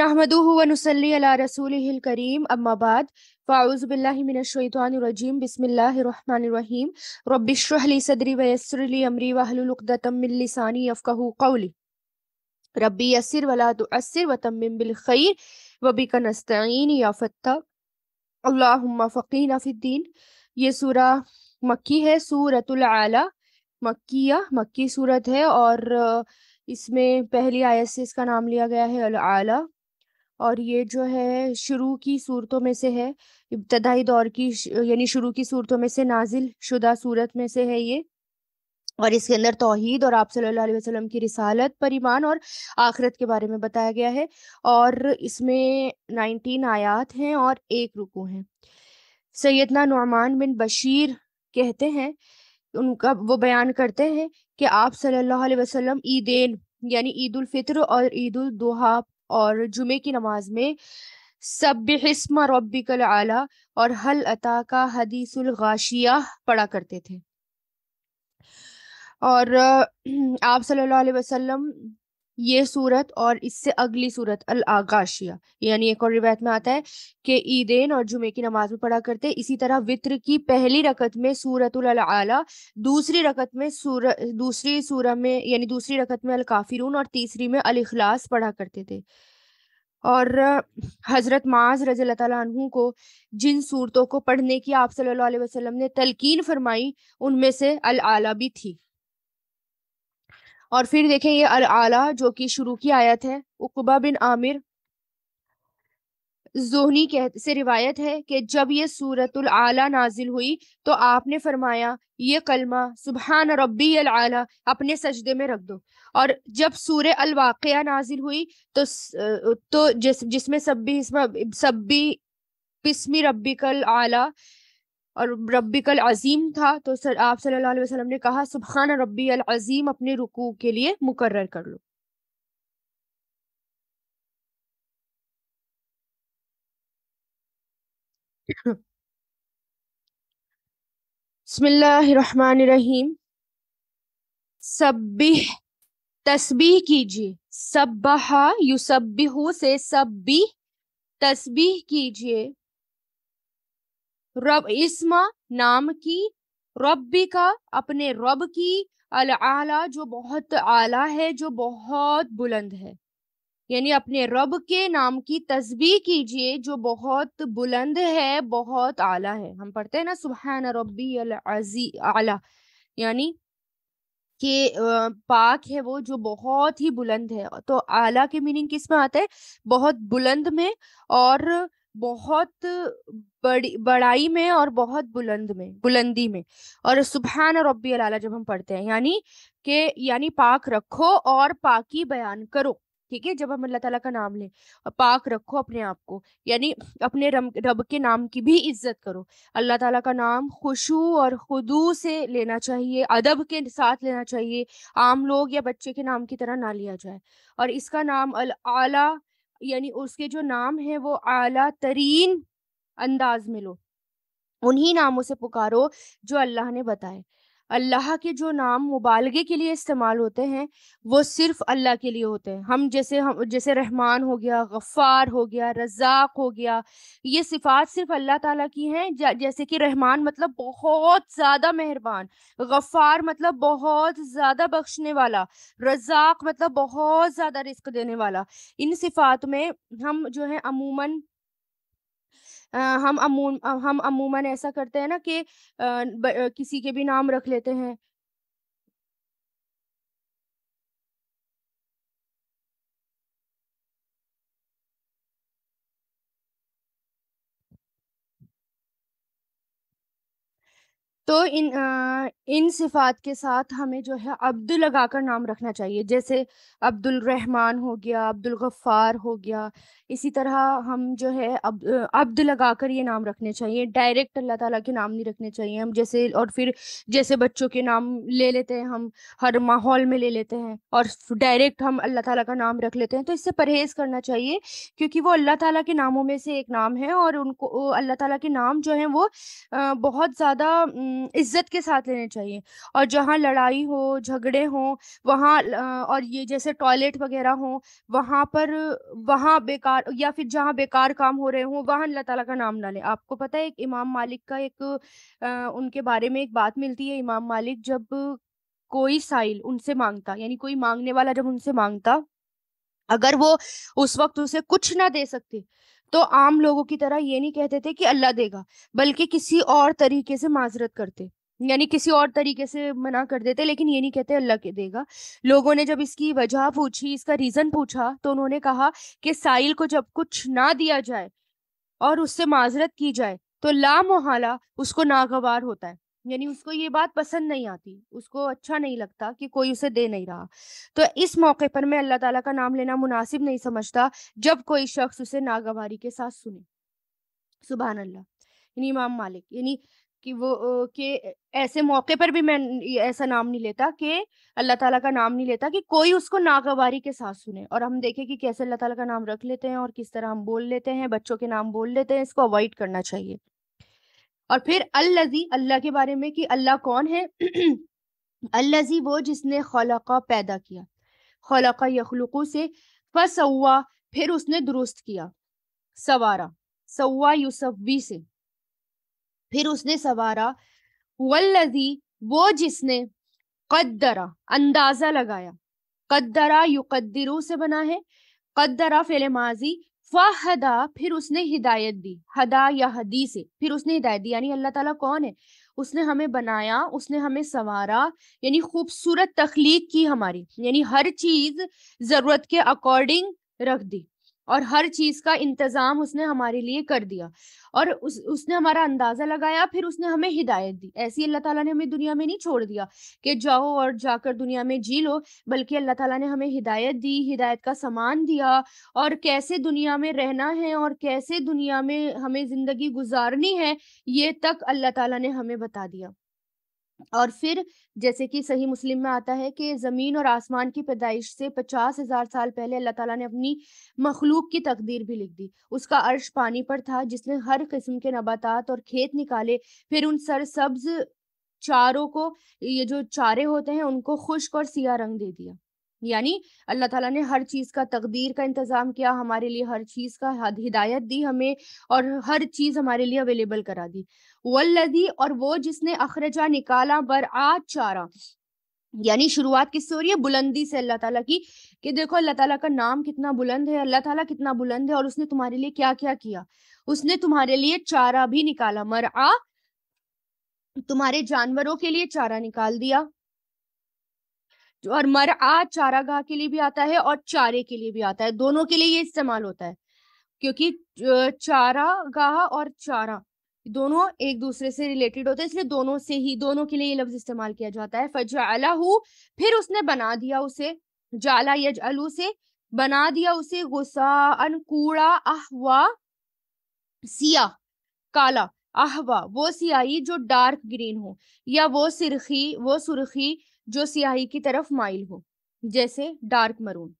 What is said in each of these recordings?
नाहमदूनसलीसकरीम अम्माबाद फ़ाउज़बिल्लिमिनशैतवानरजीम बसमीम ये सूरा मक्की है सूरतुल मक्की सूरत है और इसमें पहली आयत से इसका नाम लिया गया है अल आला और ये जो है शुरू की सूरतों में से है इब्तदाई दौर की यानी शुरू की सूरतों में से नाजिल शुदा सूरत में से है ये और इसके अंदर तोहहीद और आप सल्लल्लाहु अलैहि वसल्लम की रिसालत पर ईमान और आखिरत के बारे में बताया गया है और इसमें नाइनटीन आयात हैं और एक रुकू हैं सैदना नुमान बिन बशीर कहते हैं उनका वो बयान करते हैं कि आप सल्लल्लाहु अलैहि वसल्लम ईदेन यानी ईद उल और ईद उल दोहा और जुमे की नमाज में सब हिसम रबिकल आला और हल अता का हदीसुल गाशिया पढ़ा करते थे और आप सल्लल्लाहु अलैहि वसल्लम ये सूरत और इससे अगली सूरत अल आकाशिया यानी एक और रिवायत में आता है कि ईदेन और जुमे की नमाज में पढ़ा करते इसी तरह वित्र की पहली रकत में सूरतुल आला दूसरी रकत में सूर दूसरी सूरह में यानी दूसरी रकत में अल काफिरून और तीसरी में अल इखलास पढ़ा करते थे और हज़रत माज रजी तु को जिन सूरतों को पढ़ने की आप सल्लल्लाहु अलैहि वसल्लम ने तलकीन फरमाई उनमें से अल आला भी थी और फिर देखें ये अल आला जो कि शुरू की आयत है उकबा बिन आमिर जोहनी कह से रिवायत है कि जब ये सूरतुल आला नाजिल हुई तो आपने फरमाया ये कलमा सुबहान रब्बी अल आला अपने सजदे में रख दो और जब सूर अलवाक़ नाजिल हुई तो तो जिस जिसमें सब भी इसमें सब भी पिसमी रब्बी कल आला और कल अजीम था तो सर आप सल्लल्लाहु अलैहि वसल्लम ने कहा सुबहान रब्बी अल अजीम अपने रुकू के लिए मुकर्र कर लो रहीम सब्बिह तस्बीह कीजिए सब्बहा युसब्बिहु से सब्बी तस्बीह कीजिए रब इसमा नाम की रब्बी का अपने रब की अल आला जो बहुत आला है जो बहुत बुलंद है यानी अपने रब के नाम की तस्बी कीजिए जो बहुत बुलंद है बहुत आला है हम पढ़ते हैं ना सुबहान रबी अल अजी आला यानी के पाक है वो जो बहुत ही बुलंद है तो आला के मीनिंग किस में आता है बहुत बुलंद में और बहुत बड़ी बड़ाई में और बहुत बुलंद में बुलंदी में और सुबहान रबी अला जब हम पढ़ते हैं यानी के यानी पाक रखो और पाकी बयान करो ठीक है जब हम अल्लाह ताला का नाम लें पाक रखो अपने आप को यानी अपने रब के नाम की भी इज्जत करो अल्लाह ताला का नाम खुशु और खुदू से लेना चाहिए अदब के साथ लेना चाहिए आम लोग या बच्चे के नाम की तरह ना लिया जाए और इसका नाम अल आला यानी उसके जो नाम है वो आला तरीन अंदाज में लो उन्हीं नामों से पुकारो जो अल्लाह ने बताए अल्लाह के जो नाम मुबालगे के लिए इस्तेमाल होते हैं वो सिर्फ अल्लाह के लिए होते हैं हम जैसे हम जैसे रहमान हो गया गफ़ार हो गया रज़ाक हो गया ये सिफ़ात सिर्फ अल्लाह ताला की हैं जैसे कि रहमान मतलब बहुत ज़्यादा मेहरबान गफ़ार मतलब बहुत ज़्यादा बख्शने वाला रज़ाक मतलब बहुत ज़्यादा रिस्क देने वाला इन सिफ़ात में हम जो है अमूमन हम अमूम हम अमूमन ऐसा करते हैं ना कि किसी के भी नाम रख लेते हैं तो इन आ, इन सिफात के साथ हमें जो है अब्दुल लगाकर नाम रखना चाहिए जैसे अब्दुल रहमान हो गया अब्दुल गफ़ार हो गया इसी तरह हम जो है अब अब्द लगाकर ये नाम रखने चाहिए डायरेक्ट अल्लाह ताला के नाम नहीं रखने चाहिए हम जैसे और फिर जैसे बच्चों के नाम ले लेते हैं हम हर माहौल में ले लेते हैं और डायरेक्ट हम अल्लाह ताला का नाम रख लेते हैं तो इससे परहेज़ करना चाहिए क्योंकि वो अल्लाह ताला के नामों में से एक नाम है और उनको अल्लाह ताला के नाम जो है वो बहुत ज़्यादा इज्जत के साथ लेने चाहिए और जहाँ लड़ाई हो झगड़े हों वहाँ और ये जैसे टॉयलेट वगैरह हो वहाँ पर वहाँ बेकार या फिर जहाँ बेकार काम हो रहे हो वहाँ अल्लाह ताला का नाम ना लें आपको पता है एक इमाम मालिक का एक आ, उनके बारे में एक बात मिलती है इमाम मालिक जब कोई साइल उनसे मांगता यानी कोई मांगने वाला जब उनसे मांगता अगर वो उस वक्त उसे कुछ ना दे सकते तो आम लोगों की तरह ये नहीं कहते थे कि अल्लाह देगा बल्कि किसी और तरीके से माजरत करते यानी किसी और तरीके से मना कर देते लेकिन ये नहीं कहते अल्लाह के देगा लोगों ने जब इसकी वजह पूछी इसका रीजन पूछा तो उन्होंने कहा कि साहिल को जब कुछ ना दिया जाए और उससे माजरत की जाए तो ला मोहला उसको नागवार होता है यानी उसको ये बात पसंद नहीं आती उसको अच्छा नहीं लगता कि कोई उसे दे नहीं रहा तो इस मौके पर मैं अल्लाह ताला का नाम लेना मुनासिब नहीं समझता जब कोई शख्स उसे नागवारी के साथ सुने सुबह अल्लाह यानी इमाम मालिक यानी कि वो के ऐसे मौके पर भी मैं ऐसा नाम नहीं लेता कि अल्लाह ताला का नाम नहीं लेता कि कोई उसको नागवारी के साथ सुने और हम देखें कि कैसे अल्लाह ताला का नाम रख लेते हैं और किस तरह हम बोल लेते हैं बच्चों के नाम बोल लेते हैं इसको अवॉइड करना चाहिए और फिर अल्लाजी अल्लाह के बारे में कि अल्लाह कौन है अल्लाजी वो जिसने खलाका पैदा किया खलाका यखलुकू से फसवा फिर उसने दुरुस्त किया सवारा सवा युसवी से फिर उसने सवारा वल्लजी वो जिसने कद्दरा अंदाजा लगाया कद्दरा युकद्दिरू से बना है कद्दरा फेले माजी हदा फिर उसने हिदायत दी हदा या हदी से फिर उसने हिदायत दी यानी अल्लाह ताला कौन है उसने हमें बनाया उसने हमें संवारा यानी खूबसूरत तख्लीक की हमारी यानी हर चीज जरूरत के अकॉर्डिंग रख दी और हर चीज का इंतजाम उसने हमारे लिए कर दिया और उस उसने हमारा अंदाजा लगाया फिर उसने हमें हिदायत दी ऐसी अल्लाह ताला ने हमें दुनिया में नहीं छोड़ दिया कि जाओ और जाकर दुनिया में जी लो बल्कि अल्लाह ताला ने हमें हिदायत दी हिदायत का सामान दिया और कैसे दुनिया में रहना है और कैसे दुनिया में हमें जिंदगी गुजारनी है ये तक अल्लाह ताला ने हमें बता दिया और फिर जैसे कि सही मुस्लिम में आता है कि ज़मीन और आसमान की पैदाइश से पचास हज़ार साल पहले अल्लाह ताला ने अपनी मखलूक की तकदीर भी लिख दी उसका अर्श पानी पर था जिसने हर किस्म के नबातात और खेत निकाले फिर उन सरसब्ज चारों को ये जो चारे होते हैं उनको खुश्क और सिया रंग दे दिया यानी अल्लाह ताला ने हर चीज का तकदीर का इंतजाम किया हमारे लिए हर चीज का हिदायत दी हमें और हर चीज हमारे लिए अवेलेबल करा दी वल्लदी और वो जिसने अखरजा निकाला बर आ चारा यानी शुरुआत से हो रही है बुलंदी से अल्लाह ताला की कि देखो अल्लाह ताला का नाम कितना बुलंद है अल्लाह ताला कितना बुलंद है और उसने तुम्हारे लिए क्या क्या किया उसने तुम्हारे लिए चारा भी निकाला मर आ तुम्हारे जानवरों के लिए चारा निकाल दिया और मरआ चारागाह के लिए भी आता है और चारे के लिए भी आता है दोनों के लिए ये इस्तेमाल होता है क्योंकि चारागाह और चारा दोनों एक दूसरे से रिलेटेड होते हैं इसलिए दोनों से ही दोनों के लिए ये लफ्ज इस्तेमाल किया जाता है फजाला फिर उसने बना दिया उसे जाला यज अलू से बना दिया उसे गुस्सा अन कूड़ा अहवा सिया काला अहवा वो सियाही जो डार्क ग्रीन हो या वो सिरखी वो सुरखी जो स्याही की तरफ माइल हो जैसे डार्क मरून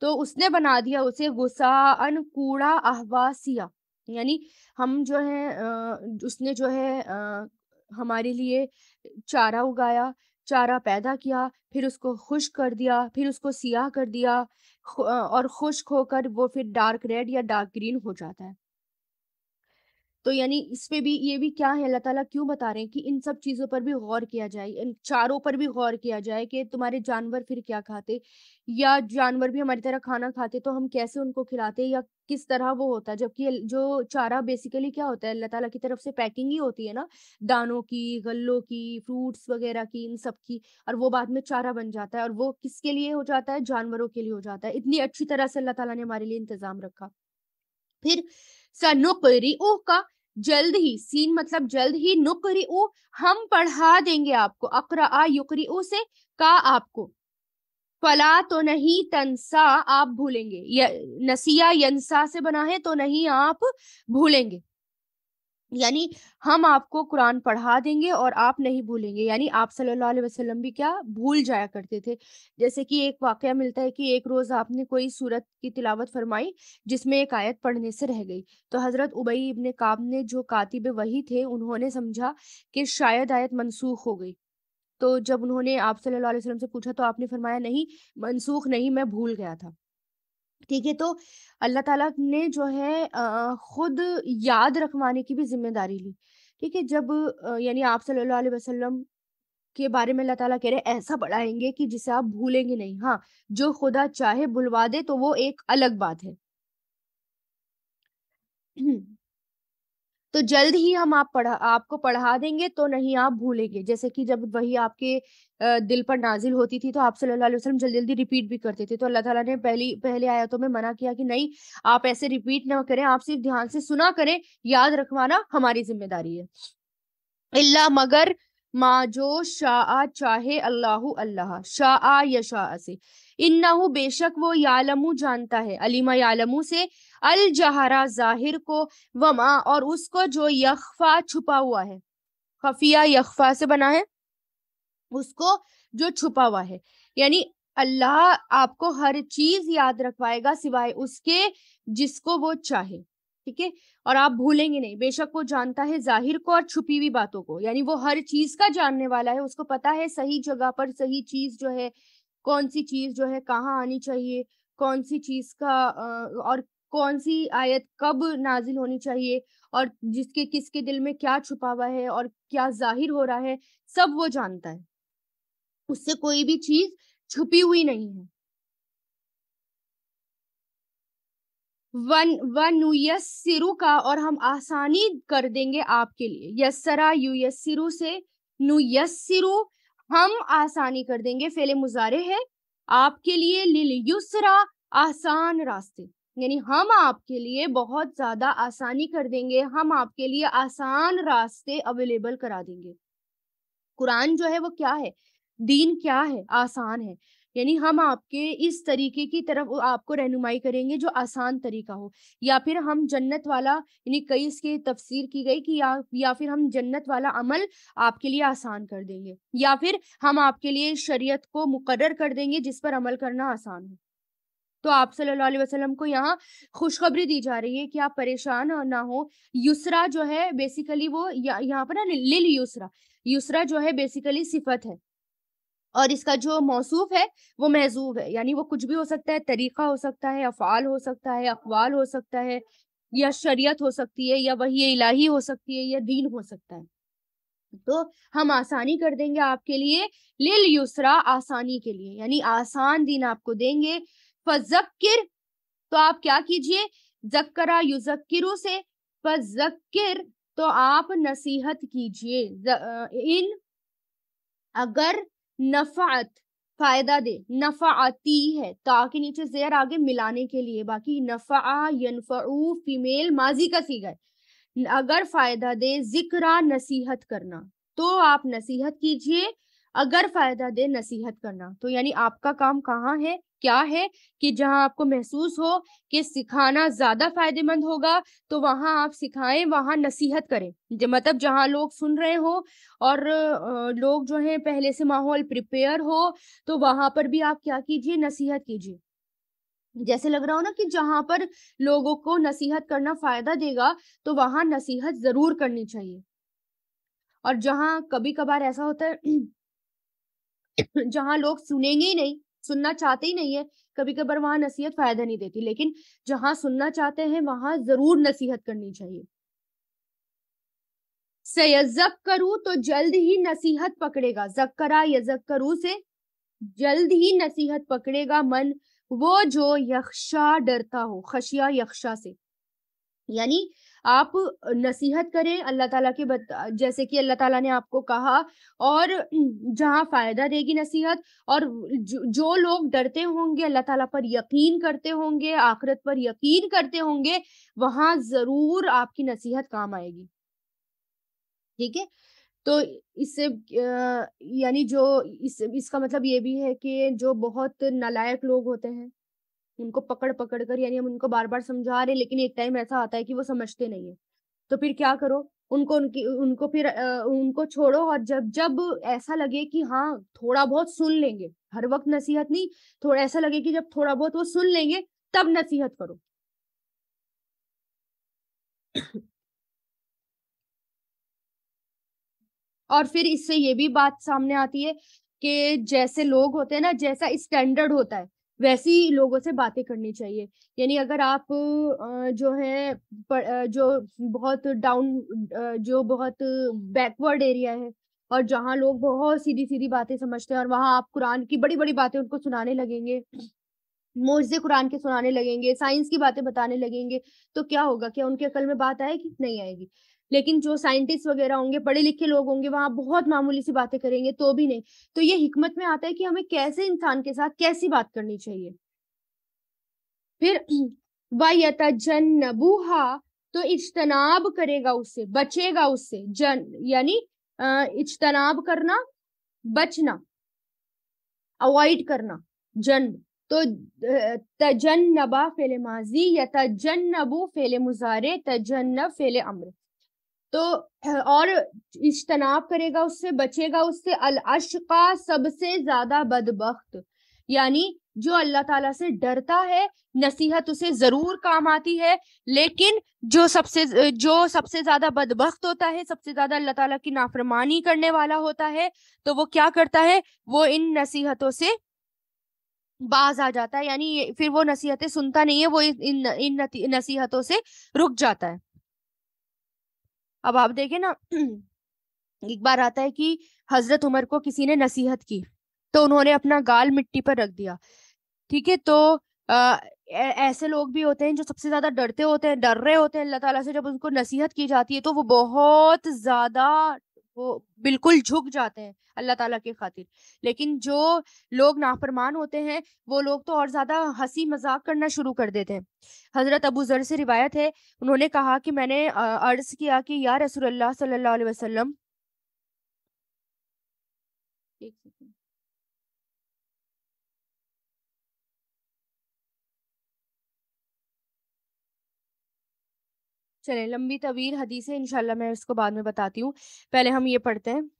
तो उसने बना दिया उसे गुस्सा अन कूड़ा अहवा सिया यानी हम जो है उसने जो है हमारे लिए चारा उगाया चारा पैदा किया फिर उसको खुश कर दिया फिर उसको सियाह कर दिया और खुश्क होकर वो फिर डार्क रेड या डार्क ग्रीन हो जाता है तो यानी इसमें भी ये भी क्या है अल्लाह ताला क्यों बता रहे हैं कि इन सब चीजों पर भी गौर किया जाए इन चारों पर भी गौर किया जाए कि तुम्हारे जानवर फिर क्या खाते या जानवर भी हमारी तरह खाना खाते तो हम कैसे उनको खिलाते या किस तरह वो होता है जबकि जो चारा बेसिकली क्या होता है अल्लाह ताला की तरफ से पैकिंग ही होती है ना दानों की गल्लों की फ्रूट्स वगैरह की इन सब की और वो बाद में चारा बन जाता है और वो किसके लिए हो जाता है जानवरों के लिए हो जाता है इतनी अच्छी तरह से अल्लाह ताला ने हमारे लिए इंतजाम रखा फिर ओ का जल्द ही सीन मतलब जल्द ही नुकरी हम पढ़ा देंगे आपको अकरा युकरी से का आपको फला तो नहीं तनसा आप भूलेंगे नसिया यंसा से बना है तो नहीं आप भूलेंगे यानी हम आपको कुरान पढ़ा देंगे और आप नहीं भूलेंगे यानी आप सल्लल्लाहु अलैहि वसल्लम भी क्या भूल जाया करते थे जैसे कि एक वाक्य मिलता है कि एक रोज आपने कोई सूरत की तिलावत फरमाई जिसमें एक आयत पढ़ने से रह गई तो हजरत उबई इबन काब ने जो कातिब वही थे उन्होंने समझा कि शायद आयत मनसूख हो गई तो जब उन्होंने आप सल्लल्लाहु अलैहि वसल्लम से पूछा तो आपने फरमाया नहीं मनसूख नहीं मैं भूल गया था ठीक है तो अल्लाह ताला ने जो है खुद याद रखवाने की भी जिम्मेदारी ली ठीक है जब यानी आप सल्लल्लाहु अलैहि वसल्लम के बारे में अल्लाह ताला कह रहे ऐसा बढ़ाएंगे कि जिसे आप भूलेंगे नहीं हाँ जो खुदा चाहे भुलवा दे तो वो एक अलग बात है हम्म। तो जल्द ही हम आप पढ़ा आपको पढ़ा देंगे तो नहीं आप भूलेंगे जैसे कि जब वही आपके दिल पर नाजिल होती थी तो आप सल्लल्लाहु अलैहि वसल्लम जल्दी जल्दी रिपीट भी करते थे तो अल्लाह ताला ने पहली पहले आयतों में मना किया कि नहीं आप ऐसे रिपीट ना करें आप सिर्फ ध्यान से सुना करें याद रखवाना हमारी जिम्मेदारी है इल्ला मगर माँ जो शाह चाहे अल्लाह अल्लाह शाह या शाह से इन्ना बेशक वो यालमू जानता है अलीमा यालमू से अल जहरा जाहिर को वमा और उसको जो यखफा छुपा हुआ है खफिया यखफा से बना है उसको जो छुपा हुआ है यानी अल्लाह आपको हर चीज याद रखवाएगा सिवाय उसके जिसको वो चाहे ठीक है और आप भूलेंगे नहीं बेशक वो जानता है जाहिर को और छुपी हुई बातों को यानी वो हर चीज का जानने वाला है उसको पता है सही जगह पर सही चीज जो है कौन सी चीज जो है कहाँ आनी चाहिए कौन सी चीज का और कौन सी आयत कब नाजिल होनी चाहिए और जिसके किसके दिल में क्या छुपा हुआ है और क्या जाहिर हो रहा है सब वो जानता है उससे कोई भी चीज छुपी हुई नहीं है वन वन सिरु का और हम आसानी कर देंगे आपके लिए यस्सरा सिरु से सिरु हम आसानी कर देंगे फेले मुजारे है आपके लिए लिल युसरा आसान रास्ते यानी हम आपके लिए बहुत ज्यादा आसानी कर देंगे हम आपके लिए आसान रास्ते अवेलेबल करा देंगे कुरान जो है वो क्या है दीन क्या है आसान है यानी हम आपके इस तरीके की तरफ आपको रहनुमाई करेंगे जो आसान तरीका हो या फिर हम जन्नत वाला यानी कई इसके तफसीर की गई कि या या फिर हम जन्नत वाला अमल आपके लिए आसान कर देंगे या फिर हम आपके लिए शरीयत को मुकर्र कर देंगे जिस पर अमल करना आसान हो तो आप सल्लल्लाहु अलैहि वसल्लम को यहाँ खुशखबरी दी जा रही है कि आप परेशान ना हो युसरा जो है बेसिकली वो यहाँ पर ना लिल युसरा युसरा जो है बेसिकली सिफत है और इसका जो मौसूफ है वो महजूब है यानी वो कुछ भी हो सकता है तरीका हो सकता है अफाल हो सकता है अकवाल हो सकता है या शरीयत हो सकती है या वही इलाही हो सकती है या दीन हो सकता है तो हम आसानी कर देंगे आपके लिए लिल युसरा आसानी के लिए यानी आसान दिन आपको देंगे फजक्र तो आप क्या कीजिए जक्करा युजक्किरु से फजक्र तो आप नसीहत कीजिए इन अगर नफात फायदा दे नफाती है ताकि तो नीचे जेर आगे मिलाने के लिए बाकी नफा यनफाऊ फीमेल माजी का सीगा अगर फायदा दे जिक्रा नसीहत करना तो आप नसीहत कीजिए अगर फायदा दे नसीहत करना तो यानी आपका काम कहाँ है क्या है कि जहाँ आपको महसूस हो कि सिखाना ज्यादा फायदेमंद होगा तो वहाँ आप सिखाएं वहाँ नसीहत करें मतलब जहाँ लोग सुन रहे हो और लोग जो है पहले से माहौल प्रिपेयर हो तो वहां पर भी आप क्या कीजिए नसीहत कीजिए जैसे लग रहा हो ना कि जहां पर लोगों को नसीहत करना फायदा देगा तो वहां नसीहत जरूर करनी चाहिए और जहां कभी कभार ऐसा होता है जहाँ लोग सुनेंगे ही नहीं सुनना चाहते ही नहीं है कभी कभार वहां नसीहत फायदा नहीं देती लेकिन जहां सुनना चाहते हैं वहां जरूर नसीहत करनी चाहिए सयजक करूँ तो जल्द ही नसीहत पकड़ेगा जक्करा यजक करू से जल्द ही नसीहत पकड़ेगा मन वो जो यक्षा डरता हो खशिया यक्षा से यानी आप नसीहत करें अल्लाह ताला के बता जैसे कि अल्लाह ताला ने आपको कहा और जहाँ फायदा देगी नसीहत और जो लोग डरते होंगे अल्लाह ताला पर यकीन करते होंगे आखिरत पर यकीन करते होंगे वहां जरूर आपकी नसीहत काम आएगी ठीक है तो इससे यानी जो इस इसका मतलब ये भी है कि जो बहुत नालायक लोग होते हैं उनको पकड़ पकड़ कर यानी हम उनको बार बार समझा रहे लेकिन एक टाइम ऐसा आता है कि वो समझते नहीं है तो फिर क्या करो उनको उनकी उनको फिर उनको छोड़ो और जब जब ऐसा लगे कि हाँ थोड़ा बहुत सुन लेंगे हर वक्त नसीहत नहीं थोड़ा ऐसा लगे कि जब थोड़ा बहुत वो सुन लेंगे तब नसीहत करो और फिर इससे ये भी बात सामने आती है कि जैसे लोग होते हैं ना जैसा स्टैंडर्ड होता है वैसी लोगों से बातें करनी चाहिए यानी अगर आप जो है जो बहुत डाउन जो बहुत बैकवर्ड एरिया है और जहाँ लोग बहुत सीधी सीधी बातें समझते हैं और वहाँ आप कुरान की बड़ी बड़ी बातें उनको सुनाने लगेंगे मोजे कुरान के सुनाने लगेंगे साइंस की बातें बताने लगेंगे तो क्या होगा क्या उनके अकल में बात आएगी नहीं आएगी लेकिन जो साइंटिस्ट वगैरह होंगे पढ़े लिखे लोग होंगे वहां बहुत मामूली सी बातें करेंगे तो भी नहीं तो ये हिकमत में आता है कि हमें कैसे इंसान के साथ कैसी बात करनी चाहिए फिर वयता जन तो इज्तनाब करेगा उससे बचेगा उससे जन यानी इज्तनाब करना बचना अवॉइड करना जन्म तो नबा फेले माजी या नबू फेले मुजारे तजन्नब फेले अम्र तो और इज्तनाब करेगा उससे बचेगा उससे अल अशका सबसे ज्यादा बदबخت यानी जो अल्लाह ताला से डरता है नसीहत उसे जरूर काम आती है लेकिन जो सबसे जो सबसे ज्यादा बदबخت होता है सबसे ज्यादा अल्लाह ताला की नाफरमानी करने वाला होता है तो वो क्या करता है वो इन नसीहतों से बाज आ जाता है यानी फिर वो नसीहतें सुनता नहीं है वो इन इन नसीहतों से रुक जाता है अब आप देखें ना एक बार आता है कि हजरत उमर को किसी ने नसीहत की तो उन्होंने अपना गाल मिट्टी पर रख दिया ठीक है तो ऐसे लोग भी होते हैं जो सबसे ज्यादा डरते होते हैं डर रहे होते हैं अल्लाह ताला से जब उनको नसीहत की जाती है तो वो बहुत ज्यादा वो बिल्कुल झुक जाते हैं अल्लाह ताला के खातिर लेकिन जो लोग नाफरमान होते हैं वो लोग तो और ज़्यादा हंसी मजाक करना शुरू कर देते हैं हज़रत अबू ज़र से रिवायत है उन्होंने कहा कि मैंने अर्ज़ किया कि या रसूल अल्लाह सल्लल्लाहु अलैहि वसल्लम चले लंबी तवील हदीस है इनशाला मैं इसको बाद में बताती हूँ पहले हम ये पढ़ते हैं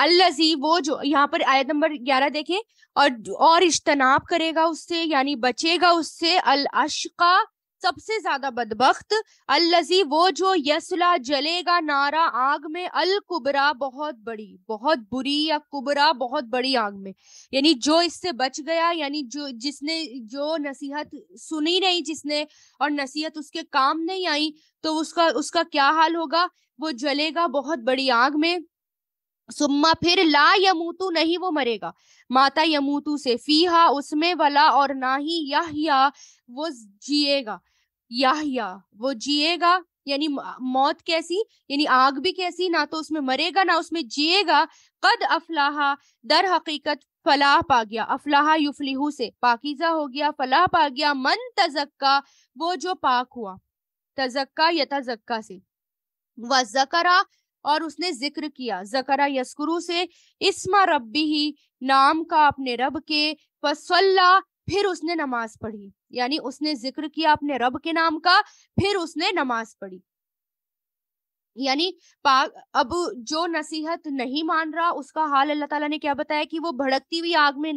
अल्लाजी वो जो यहाँ पर आयत नंबर ग्यारह देखें और और इज्तनाब करेगा उससे यानी बचेगा उससे अल अशका सबसे ज्यादा बदबخت अल्लजी वो जो यसला जलेगा नारा आग में अल कुबरा बहुत बड़ी बहुत बुरी या कुबरा बहुत बड़ी आग में यानी जो इससे बच गया यानी जो जिसने जो नसीहत सुनी नहीं जिसने और नसीहत उसके काम नहीं आई तो उसका उसका क्या हाल होगा वो जलेगा बहुत बड़ी आग में सुम्मा फिर ला यमूतु नहीं वो मरेगा माता यमूतू से फीहा उसमें वाला और ना ही यह या वो जिएगा याहिया वो जिएगा यानी मौत कैसी यानी आग भी कैसी ना तो उसमें मरेगा ना उसमें जिएगा कद अफलाहा दर हकीकत फलाह पा गया अफलाहा युफलिहू से पाकिजा हो गया फलाह पा गया मन तजक्का वो जो पाक हुआ तजक्का या तजक्का से व जकरा और उसने जिक्र किया जकरा यसकुरु से इसमा रब्बी ही नाम का अपने रब के फसल्ला फिर उसने नमाज पढ़ी यानी उसने जिक्र किया अपने रब के नाम का फिर उसने नमाज पढ़ी यानी पाक अब जो नसीहत नहीं मान रहा उसका हाल अल्लाह ताला ने क्या बताया कि वो भड़कती हुई आग में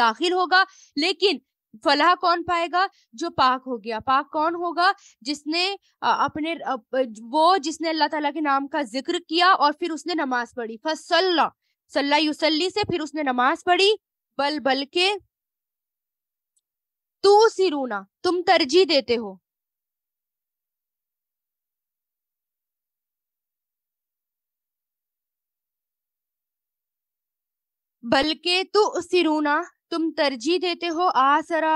दाखिल होगा लेकिन फलाह कौन पाएगा जो पाक हो गया पाक कौन होगा जिसने अपने वो जिसने अल्लाह ताला के नाम का जिक्र किया और फिर उसने नमाज पढ़ी फसल्ला सल्ला युसल्ली से फिर उसने नमाज पढ़ी बल बल के तू सिरूना तुम तरजीह देते हो बल्कि तू सिरूना तुम तरजीह देते हो आसरा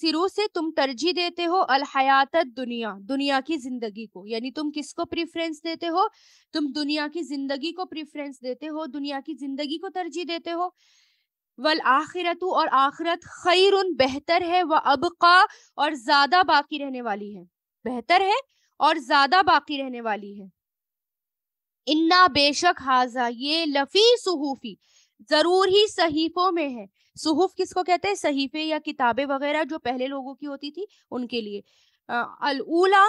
सिरू से तुम तरजीह देते हो अलहयात दुनिया दुनिया की जिंदगी को यानी तुम किसको प्रेफरेंस देते हो तुम दुनिया की जिंदगी को प्रेफरेंस देते हो दुनिया की जिंदगी को तरजीह देते हो वल आखिरतु और आखिरत खैर बेहतर है व अबका और ज्यादा बाकी रहने वाली है बेहतर है और ज्यादा बाकी रहने वाली है इन्ना बेशक हाजा ये लफी सुहूफी जरूर ही सहीफों में है सुहूफ किसको कहते हैं सहीफे या किताबें वगैरह जो पहले लोगों की होती थी उनके लिए अलूला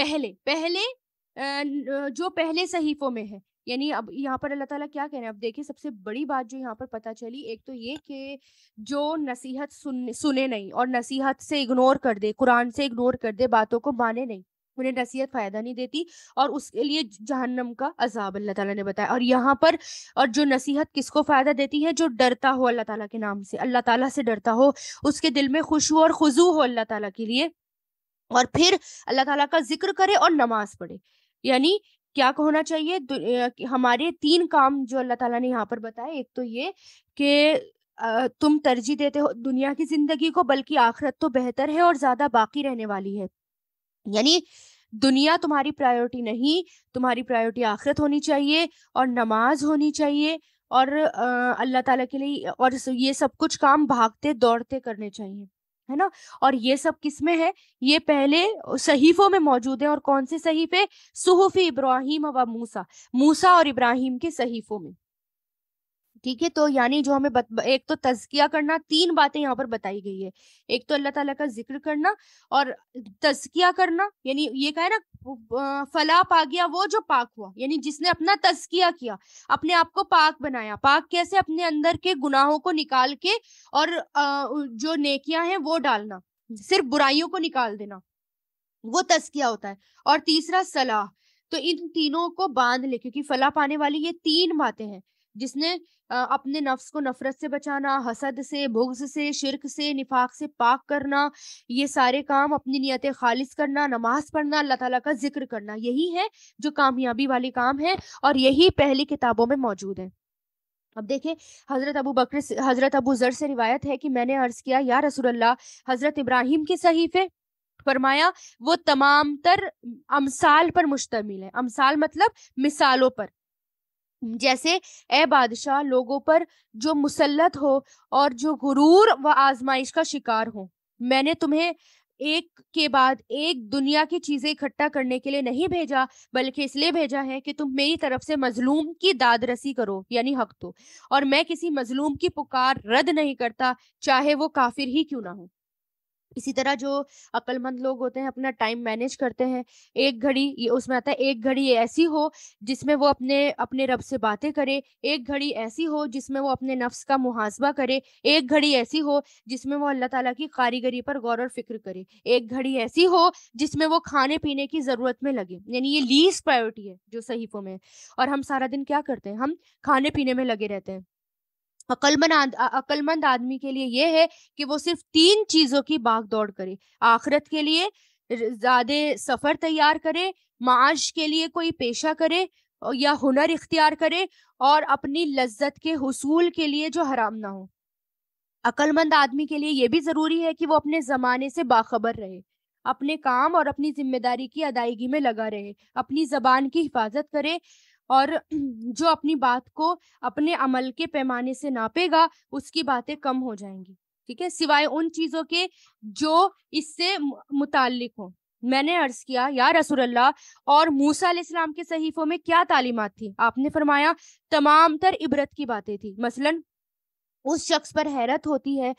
पहले पहले जो पहले सहीफों में है यानी अब यहाँ पर अल्लाह ताला क्या कह रहे हैं अब देखिए सबसे बड़ी बात जो यहाँ पर पता चली एक तो ये कि जो नसीहत सुन सुने नहीं और नसीहत से इग्नोर कर दे कुरान से इग्नोर कर दे बातों को माने नहीं उन्हें नसीहत फ़ायदा नहीं देती और उसके लिए जहन्नम का अजाब अल्लाह ताला ने बताया और यहाँ पर और जो नसीहत किसको फ़ायदा देती है जो डरता हो अल्लाह ताला के नाम से अल्लाह ताला से डरता हो उसके दिल में खुशू और खुजू हो अल्लाह ताला के लिए और फिर अल्लाह ताला का जिक्र करे और नमाज पढ़े यानी क्या होना चाहिए हमारे तीन काम जो अल्लाह ताला ने यहाँ पर बताए एक तो ये कि तुम तरजीह देते हो दुनिया की जिंदगी को बल्कि आखिरत तो बेहतर है और ज्यादा बाकी रहने वाली है यानी दुनिया तुम्हारी प्रायोरिटी नहीं तुम्हारी प्रायोरिटी आखिरत होनी चाहिए और नमाज होनी चाहिए और अल्लाह ताला के लिए और ये सब कुछ काम भागते दौड़ते करने चाहिए है ना और ये सब किस में है ये पहले सहीफों में मौजूद है और कौन से सहीफे सुहफी इब्राहिम व मूसा मूसा और इब्राहिम के सहीफों में ठीक है तो यानी जो हमें बत, एक तो तजकिया करना तीन बातें यहाँ पर बताई गई है एक तो अल्लाह ताला का जिक्र करना और तजकिया करना यानी ये कहे ना फला पा गया वो जो पाक हुआ यानी जिसने अपना तजकिया किया अपने आप को पाक बनाया पाक कैसे अपने अंदर के गुनाहों को निकाल के और जो नेकियां हैं वो डालना सिर्फ बुराइयों को निकाल देना वो तस्किया होता है और तीसरा सलाह तो इन तीनों को बांध ले क्योंकि फला पाने वाली ये तीन बातें हैं जिसने अपने नफ्स को नफरत से बचाना हसद से बुग्ज से शिरक से निफाक से पाक करना ये सारे काम अपनी नियत खालिज करना नमाज पढ़ना अल्लाह ताला का जिक्र करना यही है जो कामयाबी वाले काम है और यही पहली किताबों में मौजूद है अब देखें हज़रत अबू बकर हज़रत अबू ज़र से रिवायत है कि मैंने अर्ज़ किया या अल्लाह हज़रत इब्राहिम के सहीफे फरमाया वो तमाम तर अमसाल पर मुश्तमिल है अमसाल मतलब मिसालों पर जैसे ए बादशाह लोगों पर जो मुसलत हो और जो गुरूर व आजमाइश का शिकार हो मैंने तुम्हें एक के बाद एक दुनिया की चीजें इकट्ठा करने के लिए नहीं भेजा बल्कि इसलिए भेजा है कि तुम मेरी तरफ से मजलूम की दादरसी करो यानी हक तो और मैं किसी मजलूम की पुकार रद्द नहीं करता चाहे वो काफिर ही क्यों ना हो इसी तरह जो अक्लमंद लोग होते हैं अपना टाइम मैनेज करते हैं एक घड़ी ये उसमें आता है एक घड़ी ऐसी हो जिसमें वो अपने अपने रब से बातें करे एक घड़ी ऐसी हो जिसमें वो अपने नफ्स का मुहासबा करे एक घड़ी ऐसी हो जिसमें वो अल्लाह ताला की कारीगरी पर गौर और फिक्र करे एक घड़ी ऐसी हो जिसमें वो खाने पीने की ज़रूरत में लगे यानी ये लीस्ट प्रायोरिटी है जो सहीफों में और हम सारा दिन क्या करते हैं हम खाने पीने में लगे रहते हैं अकलमंद अकलमंद आदमी के लिए यह है कि वो सिर्फ तीन चीजों की बाग दौड़ करे आखरत के लिए ज्यादा सफर तैयार करे माश के लिए कोई पेशा करे या हुनर इख्तियार करे और अपनी लज्जत के हसूल के लिए जो हराम ना हो अकलमंद आदमी के लिए यह भी जरूरी है कि वो अपने जमाने से बाखबर रहे अपने काम और अपनी जिम्मेदारी की अदायगी में लगा रहे अपनी जबान की हिफाजत करे और जो अपनी बात को अपने अमल के पैमाने से नापेगा उसकी बातें कम हो जाएंगी ठीक है सिवाय उन चीजों के जो इससे मुतालिक हो मैंने अर्ज किया या रसूल अल्लाह और मूसा इस्लाम के सहीफों में क्या तालीमत थी आपने फरमाया तमाम तर इबरत की बातें थी मसलन उस शख्स पर हैरत होती है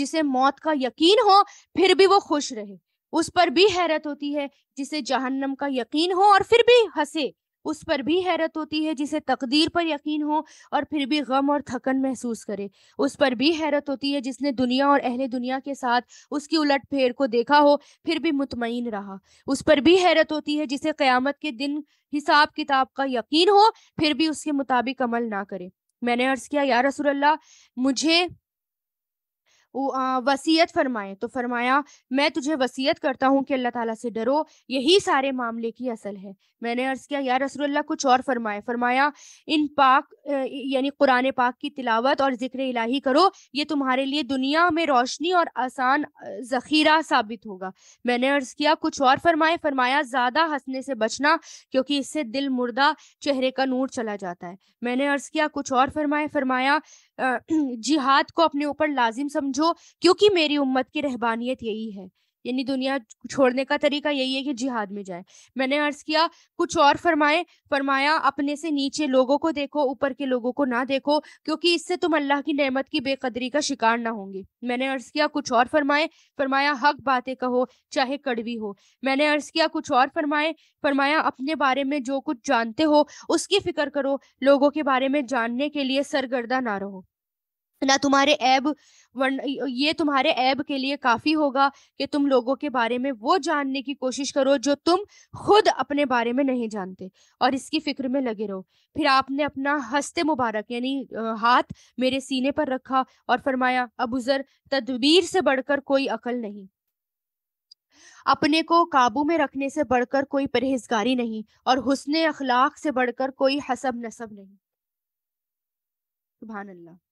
जिसे मौत का यकीन हो फिर भी वो खुश रहे उस पर भी हैरत होती है जिसे जहन्नम का यकीन हो और फिर भी हंसे उस पर भी हैरत होती है जिसे तकदीर पर यकीन हो और फिर भी गम और थकन महसूस करे उस पर भी हैरत होती है जिसने दुनिया और अहले दुनिया के साथ उसकी उलट फेर को देखा हो फिर भी मुतमिन रहा उस पर भी हैरत होती है जिसे क़्यामत के दिन हिसाब किताब का यकीन हो फिर भी उसके मुताबिक अमल ना करे मैंने अर्ज किया या रसूल मुझे वसीयत फरमाए तो फरमाया मैं तुझे वसीयत करता हूँ कि अल्लाह ताला से डरो यही सारे मामले की असल है मैंने अर्ज किया यार रसोल्ला कुछ और फरमाए फरमाया इन पाक यानी कुरान पाक की तिलावत और जिक्र इलाही करो ये तुम्हारे लिए दुनिया में रोशनी और आसान जखीरा साबित होगा मैंने अर्ज किया कुछ और फरमाए फरमाया ज्यादा हंसने से बचना क्योंकि इससे दिल मुर्दा चेहरे का नूर चला जाता है मैंने अर्ज किया कुछ और फरमाए फरमाया जिहाद को अपने ऊपर लाजिम समझो क्योंकि मेरी उम्मत की रहबानियत यही है यानी दुनिया छोड़ने का तरीका यही है कि जिहाद में जाए मैंने अर्ज किया कुछ और फरमाए फरमाया अपने से नीचे लोगों को देखो ऊपर के लोगों को ना देखो क्योंकि इससे तुम अल्लाह की नेमत की बेकदरी का शिकार ना होंगे मैंने अर्ज किया कुछ और फरमाए फरमाया हक बातें कहो चाहे कड़वी हो मैंने अर्ज किया कुछ और फरमाए फरमाया अपने बारे में जो कुछ जानते हो उसकी फिक्र करो लोगों के बारे में जानने के लिए सरगर्दा ना रहो ना तुम्हारे ऐब ये तुम्हारे ऐब के लिए काफी होगा कि तुम लोगों के बारे में वो जानने की कोशिश करो जो तुम खुद अपने बारे में नहीं जानते और इसकी फिक्र में लगे रहो फिर आपने अपना हंसते मुबारक यानी हाथ मेरे सीने पर रखा और फरमाया अबूजर तदबीर से बढ़कर कोई अकल नहीं अपने को काबू में रखने से बढ़कर कोई परहेजगारी नहीं और हुसन अखलाक से बढ़कर कोई हसब नसब नहीं सुबहान अल्लाह